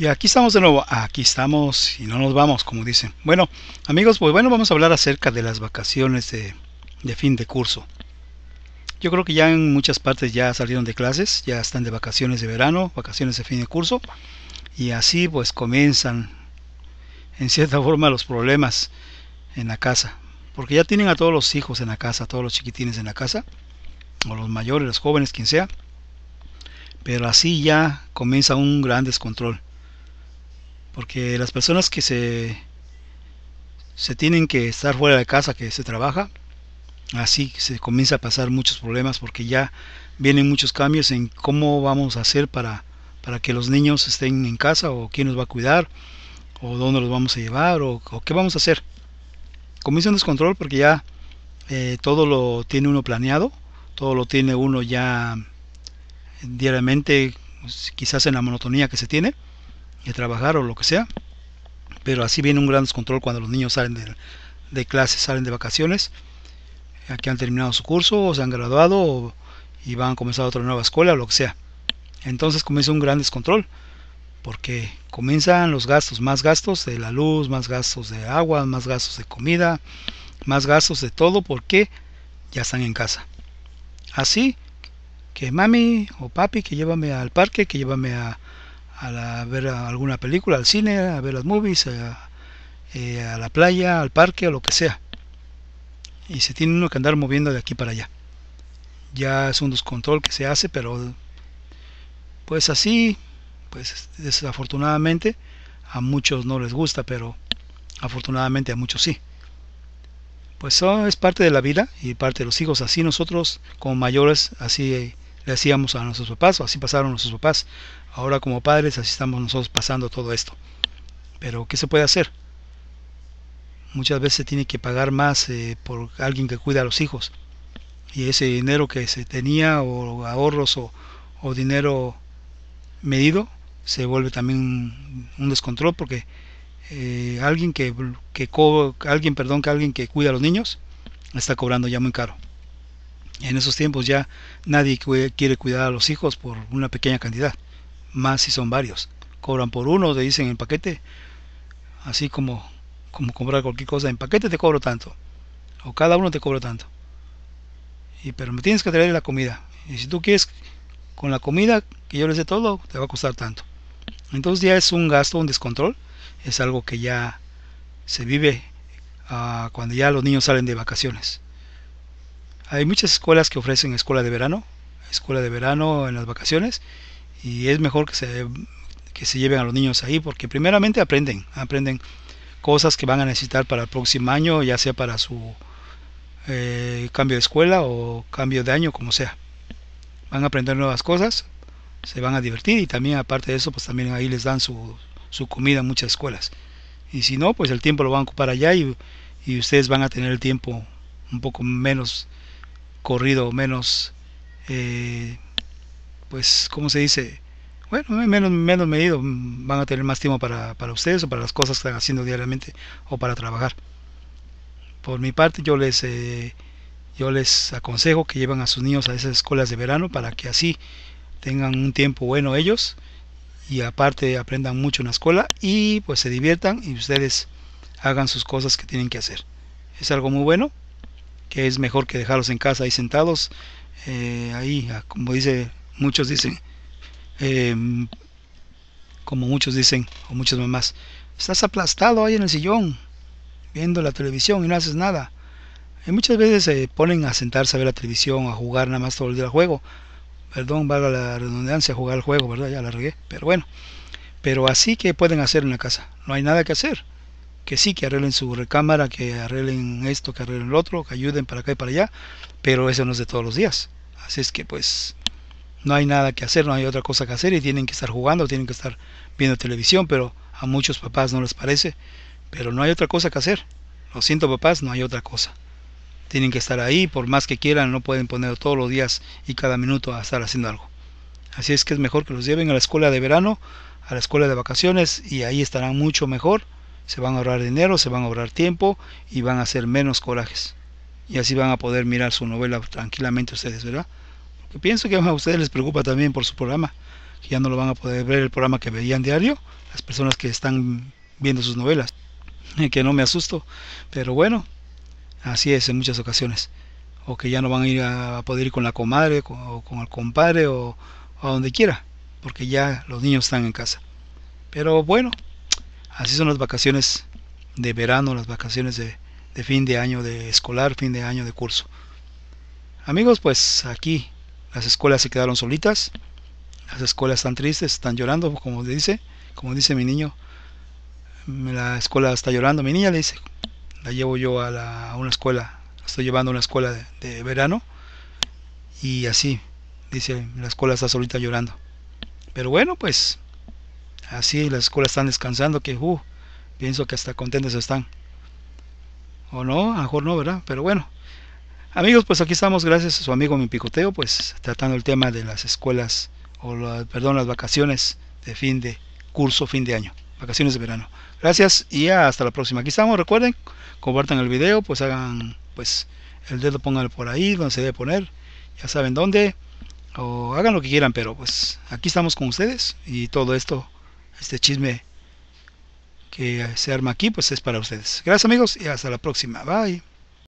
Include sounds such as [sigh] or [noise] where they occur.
Y aquí estamos de nuevo, aquí estamos y no nos vamos, como dicen. Bueno, amigos, pues bueno, vamos a hablar acerca de las vacaciones de, fin de curso. Yo creo que ya en muchas partes ya salieron de clases, ya están de vacaciones de verano, vacaciones de fin de curso, y así pues comienzan en cierta [laughs] forma los problemas en la casa, porque ya tienen a todos los hijos en la casa, a todos los chiquitines en la casa, o los mayores, los jóvenes, quien sea, pero así ya comienza un gran descontrol porque las personas que se se tienen que estar fuera de casa que se trabaja así se comienza a pasar muchos problemas porque ya vienen muchos cambios en cómo vamos a hacer para para que los niños estén en casa o quién nos va a cuidar o dónde los vamos a llevar o, qué vamos a hacer comienza un descontrol porque ya eh, todo lo tiene uno planeado todo lo tiene uno ya diariamente pues, quizás en la monotonía que se tiene de trabajar o lo que sea. Pero así viene un gran descontrol cuando los niños salen de, clase clases, salen de vacaciones, ya que han terminado su curso o se han graduado y van a comenzar otra nueva escuela o lo que sea. Entonces comienza un gran descontrol porque comienzan los gastos, más gastos de la luz, más gastos de agua, más gastos de comida, más gastos de todo porque ya están en casa. Así que mami o papi que llévame al parque, que llévame a, a, ver alguna película, al cine, a ver las movies, a, eh, a la playa, al parque, a lo que sea. Y se tiene uno que andar moviendo de aquí para allá. Ya es un descontrol que se hace, pero pues así, pues desafortunadamente a muchos no les gusta, pero afortunadamente a muchos sí. Pues eso es parte de la vida y parte de los hijos. Así nosotros como mayores, así le hacíamos a nuestros papás, o así pasaron nuestros papás. Ahora como padres, así estamos nosotros pasando todo esto. Pero, ¿qué se puede hacer? Muchas veces se tiene que pagar más eh, por alguien que cuida a los hijos. Y ese dinero que se tenía, o ahorros, o, dinero medido, se vuelve también un, descontrol porque eh, alguien que, que alguien perdón que alguien que cuida a los niños está cobrando ya muy caro en esos tiempos ya nadie quiere cuidar a los hijos por una pequeña cantidad, más si son varios. Cobran por uno, te dicen en paquete, así como, como comprar cualquier cosa, en paquete te cobro tanto, o cada uno te cobra tanto. Y pero me tienes que traer la comida. Y si tú quieres con la comida que yo les dé todo, te va a costar tanto. Entonces ya es un gasto, un descontrol, es algo que ya se vive ah, cuando ya los niños salen de vacaciones. Hay muchas escuelas que ofrecen escuela de verano, escuela de verano en las vacaciones y es mejor que se, se lleven a los niños ahí porque primeramente aprenden, aprenden cosas que van a necesitar para el próximo año, ya sea para su eh, cambio de escuela o cambio de año, como sea. Van a aprender nuevas cosas, se van a divertir y también aparte de eso, pues también ahí les dan su, su comida en muchas escuelas. Y si no, pues el tiempo lo van a ocupar allá y, y ustedes van a tener el tiempo un poco menos corrido, menos, eh, pues, ¿cómo se dice? Bueno, menos, menos medido, van a tener más tiempo para, para ustedes o para las cosas que están haciendo diariamente o para trabajar. Por mi parte, yo les, eh, yo les aconsejo que lleven a sus niños a esas escuelas de verano para que así tengan un tiempo bueno ellos y aparte aprendan mucho en la escuela y pues se diviertan y ustedes hagan sus cosas que tienen que hacer. Es algo muy bueno que es mejor que dejarlos en casa ahí sentados, eh, ahí, ah, como dice, muchos dicen, eh, como muchos dicen, o muchas mamás, estás aplastado ahí en el sillón, viendo la televisión y no haces nada. Y eh, muchas veces se ponen a sentarse a ver la televisión, a jugar nada más todo el día al juego. Perdón, valga la redundancia, jugar al juego, ¿verdad? Ya la regué, pero bueno. Pero así que pueden hacer en la casa, no hay nada que hacer que sí, que arreglen su recámara, que arreglen esto, que arreglen lo otro, que ayuden para acá y para allá, pero eso no es de todos los días. Así es que pues no hay nada que hacer, no hay otra cosa que hacer y tienen que estar jugando, tienen que estar viendo televisión, pero a muchos papás no les parece, pero no hay otra cosa que hacer. Lo siento papás, no hay otra cosa. Tienen que estar ahí, por más que quieran, no pueden poner todos los días y cada minuto a estar haciendo algo. Así es que es mejor que los lleven a la escuela de verano, a la escuela de vacaciones y ahí estarán mucho mejor se van a ahorrar dinero, se van a ahorrar tiempo y van a hacer menos corajes. Y así van a poder mirar su novela tranquilamente ustedes, ¿verdad? Porque pienso que a ustedes les preocupa también por su programa, que ya no lo van a poder ver el programa que veían diario, las personas que están viendo sus novelas. [laughs] Que no me asusto, pero bueno, así es en muchas ocasiones. O que ya no van a poder ir con la comadre o con el compadre o a donde quiera, porque ya los niños están en casa. Pero bueno, Así son las vacaciones de verano, las vacaciones de, fin de año, de escolar, fin de año, de curso. Amigos, pues aquí las escuelas se quedaron solitas, las escuelas están tristes, están llorando, como dice, como dice mi niño, la escuela está llorando, mi niña le dice, la llevo yo a, una escuela, la estoy llevando a una escuela de, verano y así, dice, la escuela está solita llorando. Pero bueno, pues así las escuelas están descansando que uh, pienso que hasta contentos están o no, a lo mejor no, ¿verdad? Pero bueno, amigos, pues aquí estamos, gracias a su amigo Mi Picoteo, pues tratando el tema de las escuelas, o perdón, las vacaciones de fin de curso, fin de año, vacaciones de verano. Gracias y hasta la próxima. Aquí estamos, recuerden, compartan el video, pues hagan, pues el dedo pónganlo por ahí, donde se debe poner, ya saben dónde, o hagan lo que quieran, pero pues aquí estamos con ustedes y todo esto este chisme que se arma aquí, pues es para ustedes. Gracias amigos y hasta la próxima. Bye.